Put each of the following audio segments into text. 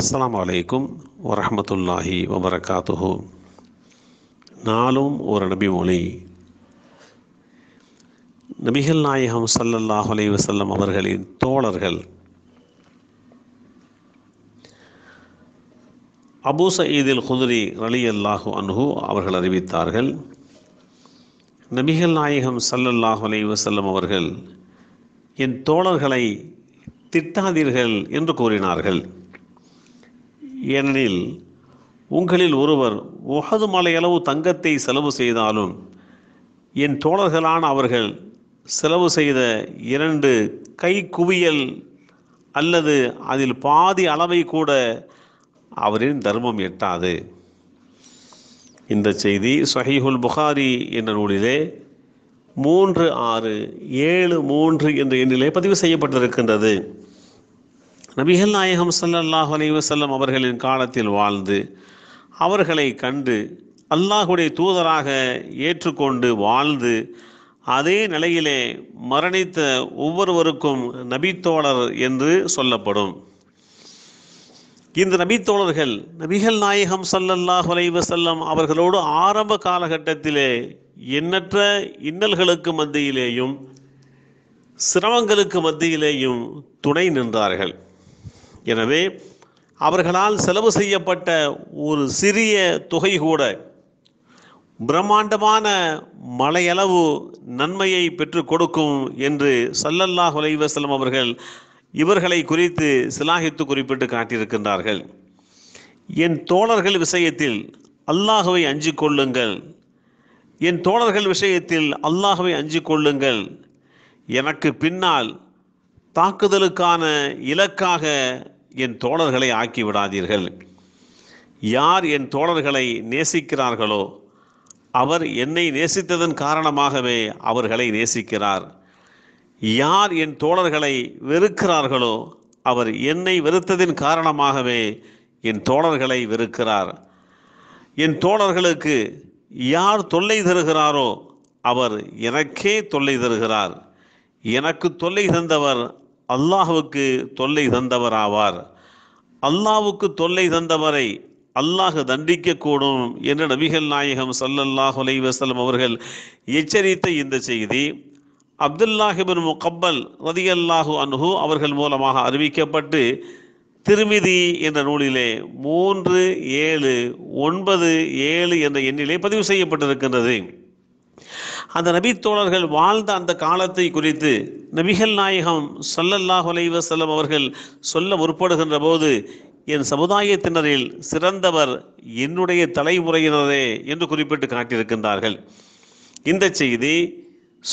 அஸ்லாம் வலைக்கும் வரமத்துல்லாஹி வபரகாத்துஹு நாளும் ஒரு நபி மொழி நபிகள் நாயகம் சல்லல்லாஹ் அலை வசல்லம் அவர்களின் தோழர்கள் அபு சயீதில் குதிரி அலி அல்லாஹு அனுகு அவர்கள் அறிவித்தார்கள் நபிகள் நாயகம் சல்லல்லாஹ் அலை வசல்லம் அவர்கள் என் தோழர்களை திட்டாதீர்கள் என்று கூறினார்கள் ஏனெனில் உங்களில் ஒருவர் உகது மலையளவு தங்கத்தை செலவு செய்தாலும் என் தோழர்களான அவர்கள் செலவு செய்த இரண்டு கை குவியல் அல்லது அதில் பாதி அளவை கூட அவரின் தர்மம் எட்டாது இந்த செய்தி சஹீஹுல் புகாரி என்ற நூலிலே மூன்று ஆறு ஏழு மூன்று என்ற எண்ணிலே பதிவு செய்யப்பட்டிருக்கின்றது நபிகள் நாயகம் சல்லல்லாஹ் அலைவசல்லம் அவர்களின் காலத்தில் வாழ்ந்து அவர்களை கண்டு அல்லாஹுடைய தூதராக ஏற்றுக்கொண்டு வாழ்ந்து அதே நிலையிலே மரணித்த ஒவ்வொருவருக்கும் நபித்தோழர் என்று சொல்லப்படும் இந்த நபித்தோழர்கள் நபிகள் நாயகம் சல்லல்லாஹ் அலைவசல்லம் அவர்களோடு ஆரம்ப காலகட்டத்திலே எண்ணற்ற இன்னல்களுக்கு மத்தியிலேயும் சிரமங்களுக்கு மத்தியிலேயும் துணை நின்றார்கள் எனவே அவர்களால் செலவு செய்யப்பட்ட ஒரு சிறிய தொகை கூட பிரம்மாண்டமான மலையளவு நன்மையை பெற்று கொடுக்கும் என்று சல்லல்லாஹ் அலைவசலம் அவர்கள் இவர்களை குறித்து சிலாகித்து குறிப்பிட்டு காட்டியிருக்கின்றார்கள் என் தோழர்கள் விஷயத்தில் அல்லாஹுவை அஞ்சு கொள்ளுங்கள் என் தோழர்கள் விஷயத்தில் அல்லாஹுவை அஞ்சு கொள்ளுங்கள் எனக்கு பின்னால் தாக்குதலுக்கான இலக்காக என் தோழர்களை ஆக்கி விடாதீர்கள் யார் என் தோழர்களை நேசிக்கிறார்களோ அவர் என்னை நேசித்ததன் காரணமாகவே அவர்களை நேசிக்கிறார் யார் என் தோழர்களை வெறுக்கிறார்களோ அவர் என்னை வெறுத்ததின் காரணமாகவே என் தோழர்களை வெறுக்கிறார் என் தோழர்களுக்கு யார் தொல்லை தருகிறாரோ அவர் எனக்கே தொல்லை தருகிறார் எனக்கு தொல்லை தந்தவர் அல்லாஹுவுக்கு தொல்லை தந்தவர் ஆவார் அல்லாஹுக்கு தொல்லை தந்தவரை அல்லாஹ் தண்டிக்கக்கூடும் என்று நபிகள் நாயகம் சல்லல்லாஹ் வசலம் அவர்கள் எச்சரித்த இந்த செய்தி அப்துல்லாஹிபின் முகப்பல் ரதியல்லாஹு அனுஹு அவர்கள் மூலமாக அறிவிக்கப்பட்டு திருமிதி என்ற நூலிலே மூன்று ஏழு ஒன்பது ஏழு என்ற எண்ணிலே பதிவு செய்யப்பட்டிருக்கின்றது அந்த நபி தோழர்கள் வாழ்ந்த அந்த காலத்தை குறித்து நபிகள் நாயகம் சல்லல்லாஹ் அலைவசல்லம் அவர்கள் சொல்ல முற்படுகின்ற போது என் சமுதாயத்தினரில் சிறந்தவர் என்னுடைய தலைமுறையினரே என்று குறிப்பிட்டு காட்டியிருக்கின்றார்கள் இந்த செய்தி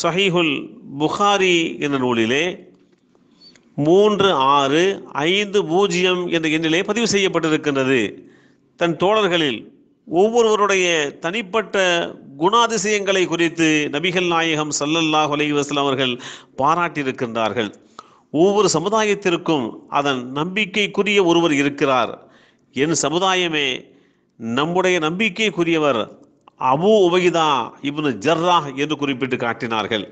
சஹிஹுல் புகாரி என்ற நூலிலே மூன்று ஆறு ஐந்து பூஜ்ஜியம் என்ற எண்ணிலே பதிவு செய்யப்பட்டிருக்கின்றது தன் தோழர்களில் ஒவ்வொருவருடைய தனிப்பட்ட குணாதிசயங்களை குறித்து நபிகள் நாயகம் சல்லல்லாஹ் அலைவாஸ்லாம் அவர்கள் பாராட்டியிருக்கின்றார்கள் ஒவ்வொரு சமுதாயத்திற்கும் அதன் நம்பிக்கைக்குரிய ஒருவர் இருக்கிறார் என் சமுதாயமே நம்முடைய நம்பிக்கைக்குரியவர் அபு உபகிதா இப்னு ஜர்ரா என்று குறிப்பிட்டு காட்டினார்கள்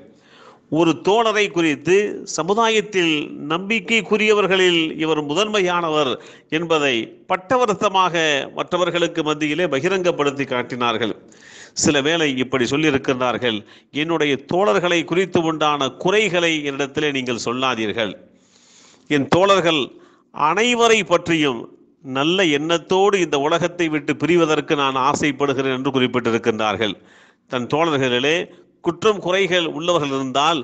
ஒரு தோழரை குறித்து சமுதாயத்தில் நம்பிக்கைக்குரியவர்களில் இவர் முதன்மையானவர் என்பதை பட்டவர்த்தமாக மற்றவர்களுக்கு மத்தியிலே பகிரங்கப்படுத்தி காட்டினார்கள் சில வேளை இப்படி சொல்லியிருக்கிறார்கள் என்னுடைய தோழர்களை குறித்து உண்டான குறைகளை என்னிடத்திலே நீங்கள் சொல்லாதீர்கள் என் தோழர்கள் அனைவரை பற்றியும் நல்ல எண்ணத்தோடு இந்த உலகத்தை விட்டு பிரிவதற்கு நான் ஆசைப்படுகிறேன் என்று குறிப்பிட்டிருக்கின்றார்கள் தன் தோழர்களிலே குற்றம் குறைகள் உள்ளவர்கள் இருந்தால்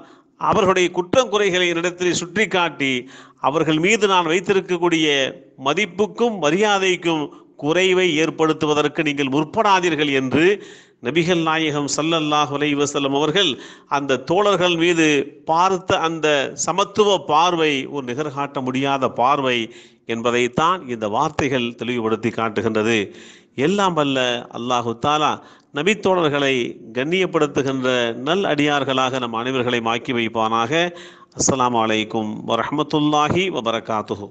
அவர்களுடைய குற்றம் குறைகளை என்னிடத்தில் சுற்றி காட்டி அவர்கள் மீது நான் வைத்திருக்கக்கூடிய மதிப்புக்கும் மரியாதைக்கும் குறைவை ஏற்படுத்துவதற்கு நீங்கள் முற்படாதீர்கள் என்று நபிகள் நாயகம் சல்லல்லாஹ் வலைவசல்லம் அவர்கள் அந்த தோழர்கள் மீது பார்த்த அந்த சமத்துவ பார்வை ஒரு நிகர் காட்ட முடியாத பார்வை என்பதைத்தான் இந்த வார்த்தைகள் தெளிவுபடுத்தி காட்டுகின்றது எல்லாம் அல்ல அல்லாஹு தாலா நபித்தோழர்களை கண்ணியப்படுத்துகின்ற நல் அடியார்களாக நம் அனைவர்களை மாக்கி வைப்பானாக அஸ்லாம் வலைக்கும் வரமத்துல்லாஹி வபரகாத்துஹூ